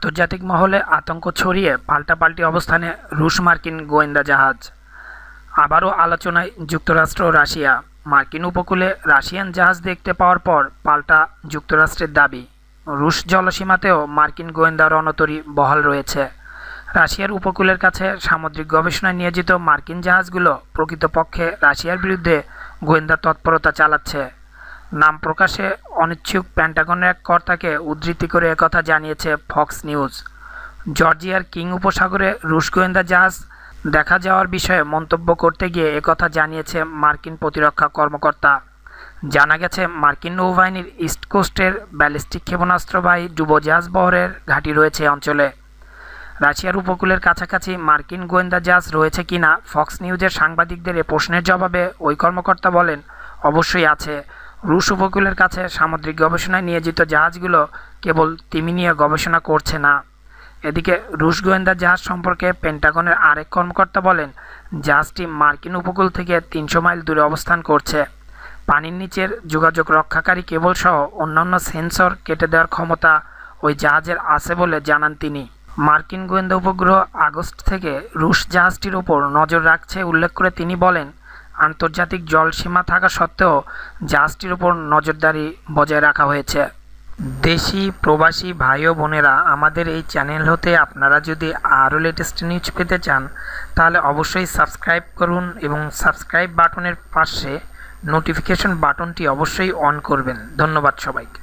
আন্তর্জাতিক মহলে আতঙ্ক ছড়িয়ে পাল্টাপাল্টি অবস্থানে রুশ মার্কিন গোয়েন্দা জাহাজ আবারও আলোচনায় যুক্তরাষ্ট্র রাশিয়া মার্কিন উপকূলে রাশিয়ান জাহাজ দেখতে পাওয়ার পর পাল্টা যুক্তরাষ্ট্রের দাবি রুশ জলসীমাতেও মার্কিন গোয়েন্দা রণতরী বহাল রয়েছে রাশিয়ার উপকূলের কাছে সামুদ্রিক গবেষণায় নিয়োজিত মার্কিন জাহাজগুলো প্রকৃতপক্ষে রাশিয়ার বিরুদ্ধে গোয়েন্দা তৎপরতা চালাচ্ছে নাম প্রকাশে অনিচ্ছুক প্যান্টাগনের এক কর্তাকে উদ্ধৃতি করে একথা জানিয়েছে ফক্স নিউজ জর্জিয়ার কিং উপসাগরে রুশ গোয়েন্দা জাহাজ দেখা যাওয়ার বিষয়ে মন্তব্য করতে গিয়ে একথা জানিয়েছে মার্কিন প্রতিরক্ষা কর্মকর্তা জানা গেছে মার্কিন নৌবাহিনীর ইস্ট কোস্টের ব্যালিস্টিক ক্ষেপণাস্ত্রবাহী ডুবোজাহাজ বহরের ঘাঁটি রয়েছে অঞ্চলে রাশিয়ার উপকূলের কাছাকাছি মার্কিন গোয়েন্দা জাহাজ রয়েছে কিনা ফক্স নিউজের সাংবাদিকদের এ প্রশ্নের জবাবে ওই কর্মকর্তা বলেন অবশ্যই আছে রুশ উপকূলের কাছে সামুদ্রিক গবেষণায় নিয়োজিত জাহাজগুলো কেবল তিমি নিয়ে গবেষণা করছে না এদিকে রুশ গোয়েন্দা জাহাজ সম্পর্কে পেন্টাগনের আরেক কর্মকর্তা বলেন জাহাজটি মার্কিন উপকূল থেকে তিনশো মাইল দূরে অবস্থান করছে পানির নিচের যোগাযোগ রক্ষাকারী কেবল সহ অন্যান্য সেন্সর কেটে দেওয়ার ক্ষমতা ওই জাহাজের আছে বলে জানান তিনি মার্কিন গোয়েন্দা উপগ্রহ আগস্ট থেকে রুশ জাহাজটির ওপর নজর রাখছে উল্লেখ করে তিনি বলেন আন্তর্জাতিক জলসীমা থাকা সত্ত্বেও জাহাজটির উপর নজরদারি বজায় রাখা হয়েছে দেশি প্রবাসী ভাই ও বোনেরা আমাদের এই চ্যানেল হতে আপনারা যদি আরও লেটেস্ট নিউজ পেতে চান তাহলে অবশ্যই সাবস্ক্রাইব করুন এবং সাবস্ক্রাইব বাটনের পাশে নোটিফিকেশন বাটনটি অবশ্যই অন করবেন ধন্যবাদ সবাইকে